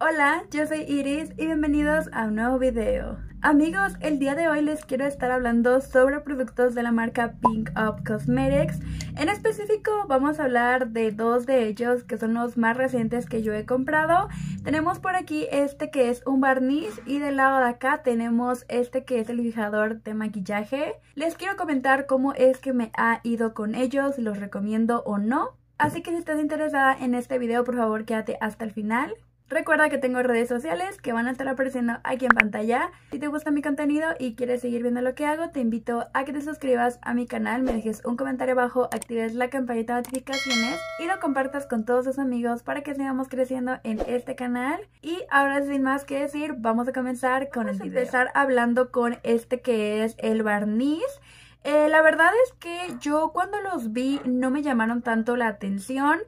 Hola, yo soy Iris y bienvenidos a un nuevo video. Amigos, el día de hoy les quiero estar hablando sobre productos de la marca Pink Up Cosmetics. En específico vamos a hablar de dos de ellos que son los más recientes que yo he comprado. Tenemos por aquí este que es un barniz y del lado de acá tenemos este que es el fijador de maquillaje. Les quiero comentar cómo es que me ha ido con ellos, los recomiendo o no. Así que si estás interesada en este video por favor quédate hasta el final. Recuerda que tengo redes sociales que van a estar apareciendo aquí en pantalla. Si te gusta mi contenido y quieres seguir viendo lo que hago, te invito a que te suscribas a mi canal, me dejes un comentario abajo, actives la campanita de notificaciones y lo compartas con todos tus amigos para que sigamos creciendo en este canal. Y ahora sin más que decir, vamos a comenzar con empezar hablando con este que es el barniz. Eh, la verdad es que yo cuando los vi no me llamaron tanto la atención.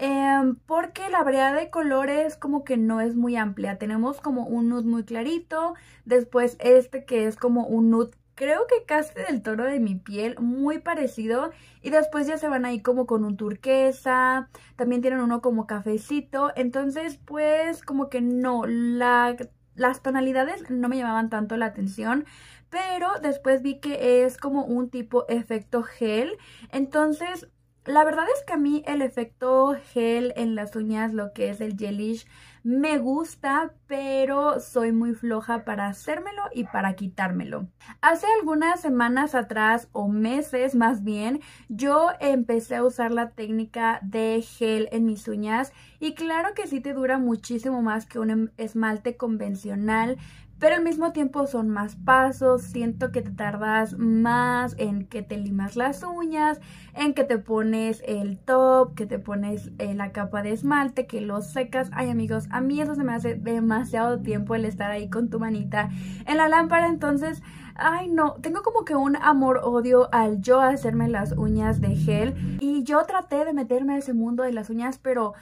Em, porque la variedad de colores como que no es muy amplia. Tenemos como un nude muy clarito, después este que es como un nude creo que casi del tono de mi piel, muy parecido. Y después ya se van ahí como con un turquesa, también tienen uno como cafecito. Entonces, pues como que no, las tonalidades no me llamaban tanto la atención. Pero después vi que es como un tipo efecto gel. Entonces la verdad es que a mí el efecto gel en las uñas, lo que es el gelish, me gusta, pero soy muy floja para hacérmelo y para quitármelo. Hace algunas semanas atrás, o meses más bien, yo empecé a usar la técnica de gel en mis uñas y claro que sí te dura muchísimo más que un em, esmalte convencional, pero al mismo tiempo son más pasos, siento que te tardas más en que te limas las uñas, en que te pones el top, que te pones eh, la capa de esmalte, que lo secas. Ay amigos, a mí eso se me hace demasiado tiempo el estar ahí con tu manita en la lámpara, entonces... Ay no, tengo como que un amor-odio al yo hacerme las uñas de gel y yo traté de meterme a ese mundo de las uñas, pero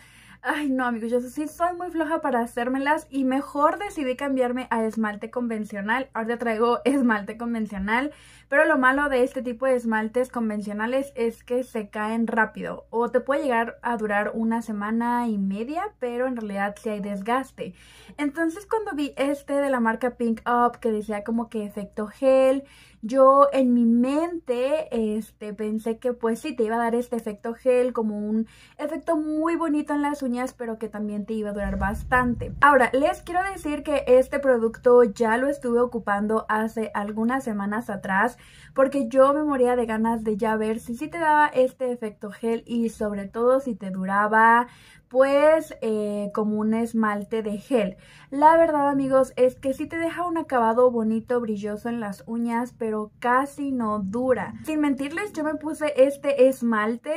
Ay, no, amigos, yo sí soy muy floja para hacérmelas y mejor decidí cambiarme a esmalte convencional. Ahora traigo esmalte convencional, pero lo malo de este tipo de esmaltes convencionales es que se caen rápido o te puede llegar a durar una semana y media, pero en realidad sí hay desgaste. Entonces cuando vi este de la marca Pink Up que decía como que efecto gel yo en mi mente este, pensé que pues sí, te iba a dar este efecto gel como un efecto muy bonito en las uñas, pero que también te iba a durar bastante. Ahora, les quiero decir que este producto ya lo estuve ocupando hace algunas semanas atrás, porque yo me moría de ganas de ya ver si sí te daba este efecto gel y sobre todo si te duraba pues eh, como un esmalte de gel. La verdad amigos es que sí te deja un acabado bonito, brilloso en las uñas, pero casi no dura. Sin mentirles, yo me puse este esmalte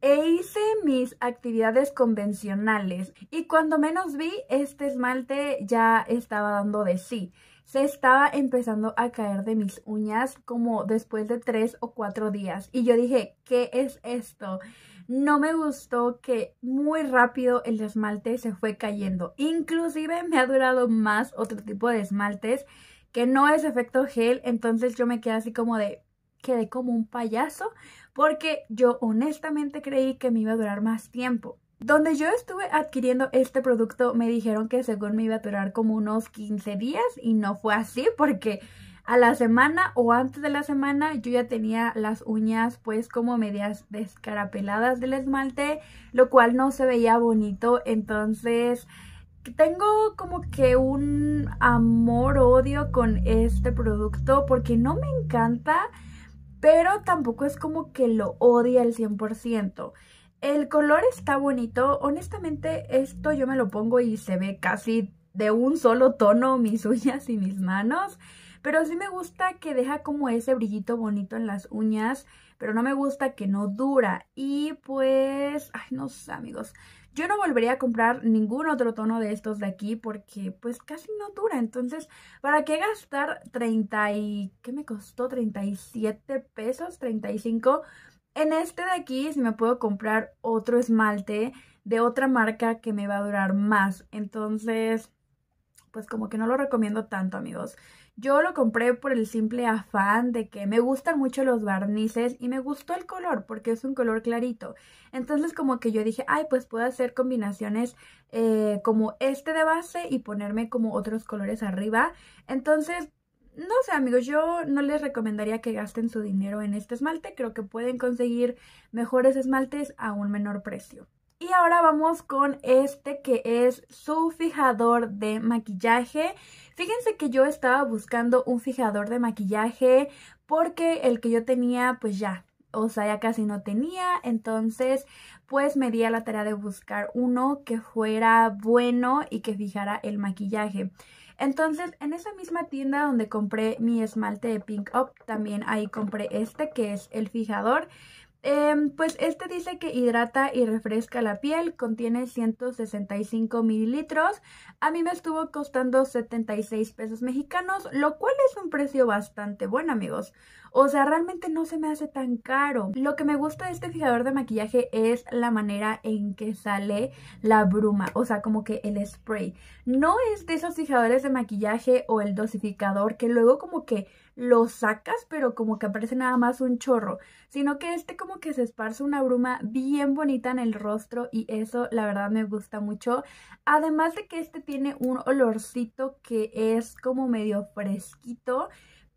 e hice mis actividades convencionales y cuando menos vi este esmalte ya estaba dando de sí. Se estaba empezando a caer de mis uñas como después de tres o cuatro días y yo dije, ¿qué es esto? No me gustó que muy rápido el esmalte se fue cayendo. Inclusive me ha durado más otro tipo de esmaltes que no es efecto gel, entonces yo me quedé así como de, quedé como un payaso, porque yo honestamente creí que me iba a durar más tiempo. Donde yo estuve adquiriendo este producto me dijeron que según me iba a durar como unos 15 días y no fue así porque a la semana o antes de la semana yo ya tenía las uñas pues como medias descarapeladas del esmalte, lo cual no se veía bonito, entonces tengo como que un amor-odio con este producto porque no me encanta, pero tampoco es como que lo odie al 100%. El color está bonito, honestamente esto yo me lo pongo y se ve casi de un solo tono mis uñas y mis manos, pero sí me gusta que deja como ese brillito bonito en las uñas, pero no me gusta que no dura y pues, ay no sé amigos, yo no volvería a comprar ningún otro tono de estos de aquí porque pues casi no dura. Entonces, ¿para qué gastar 30 y... ¿Qué me costó? 37 pesos, 35. En este de aquí, si me puedo comprar otro esmalte de otra marca que me va a durar más. Entonces, pues como que no lo recomiendo tanto, amigos. Yo lo compré por el simple afán de que me gustan mucho los barnices y me gustó el color porque es un color clarito. Entonces como que yo dije, ay, pues puedo hacer combinaciones eh, como este de base y ponerme como otros colores arriba. Entonces, no sé amigos, yo no les recomendaría que gasten su dinero en este esmalte. Creo que pueden conseguir mejores esmaltes a un menor precio. Y ahora vamos con este que es su fijador de maquillaje. Fíjense que yo estaba buscando un fijador de maquillaje porque el que yo tenía pues ya, o sea, ya casi no tenía. Entonces pues me di a la tarea de buscar uno que fuera bueno y que fijara el maquillaje. Entonces, en esa misma tienda donde compré mi esmalte de Pink Up, también ahí compré este que es el fijador. Em, pues este dice que hidrata y refresca la piel, contiene 165 mililitros. A mí me estuvo costando 76 pesos mexicanos, lo cual es un precio bastante bueno, amigos. O sea, realmente no se me hace tan caro. Lo que me gusta de este fijador de maquillaje es la manera en que sale la bruma, o sea, como que el spray. No es de esos fijadores de maquillaje o el dosificador que luego como que lo sacas, pero como que aparece nada más un chorro, sino que este como que se esparce una bruma bien bonita en el rostro y eso la verdad me gusta mucho. Además de que este tiene un olorcito que es como medio fresquito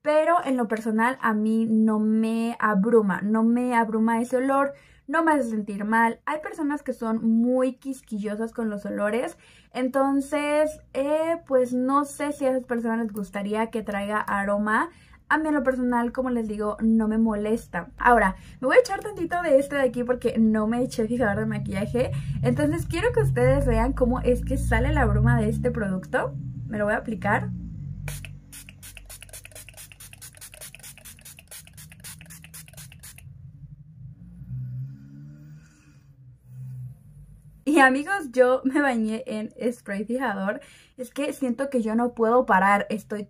pero en lo personal a mí no me abruma, no me abruma ese olor, no me hace sentir mal. Hay personas que son muy quisquillosas con los olores, entonces eh, pues no sé si a esas personas les gustaría que traiga aroma. A mí en lo personal, como les digo, no me molesta. Ahora, me voy a echar tantito de este de aquí porque no me eché fijador de maquillaje. Entonces quiero que ustedes vean cómo es que sale la bruma de este producto. Me lo voy a aplicar. amigos, yo me bañé en spray fijador. Es que siento que yo no puedo parar. Estoy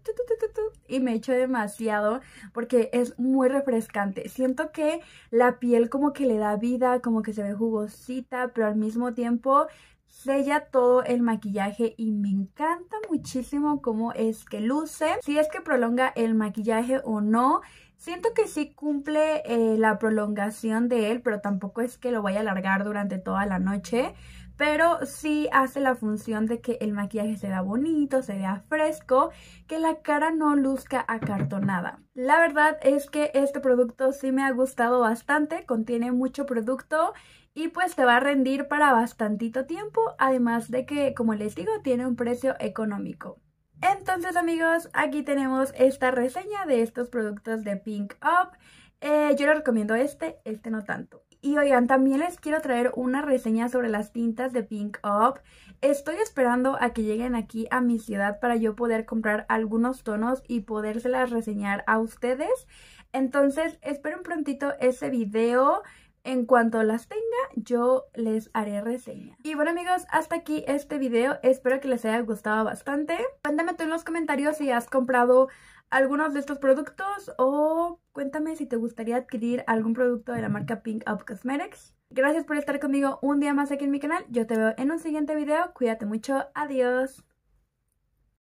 y me echo demasiado porque es muy refrescante. Siento que la piel como que le da vida, como que se ve jugosita, pero al mismo tiempo sella todo el maquillaje y me encanta muchísimo cómo es que luce. Si es que prolonga el maquillaje o no. Siento que sí cumple eh, la prolongación de él, pero tampoco es que lo vaya a alargar durante toda la noche pero sí hace la función de que el maquillaje se vea bonito, se vea fresco, que la cara no luzca acartonada. La verdad es que este producto sí me ha gustado bastante, contiene mucho producto y pues te va a rendir para bastantito tiempo, además de que, como les digo, tiene un precio económico. Entonces amigos, aquí tenemos esta reseña de estos productos de Pink Up. Eh, yo les recomiendo este, este no tanto. Y oigan, también les quiero traer una reseña sobre las tintas de Pink Up. Estoy esperando a que lleguen aquí a mi ciudad para yo poder comprar algunos tonos y podérselas reseñar a ustedes. Entonces, esperen prontito ese video. En cuanto las tenga, yo les haré reseña. Y bueno amigos, hasta aquí este video. Espero que les haya gustado bastante. Cuéntame tú en los comentarios si has comprado algunos de estos productos o cuéntame si te gustaría adquirir algún producto de la marca Pink Up Cosmetics. Gracias por estar conmigo un día más aquí en mi canal. Yo te veo en un siguiente video. Cuídate mucho. Adiós.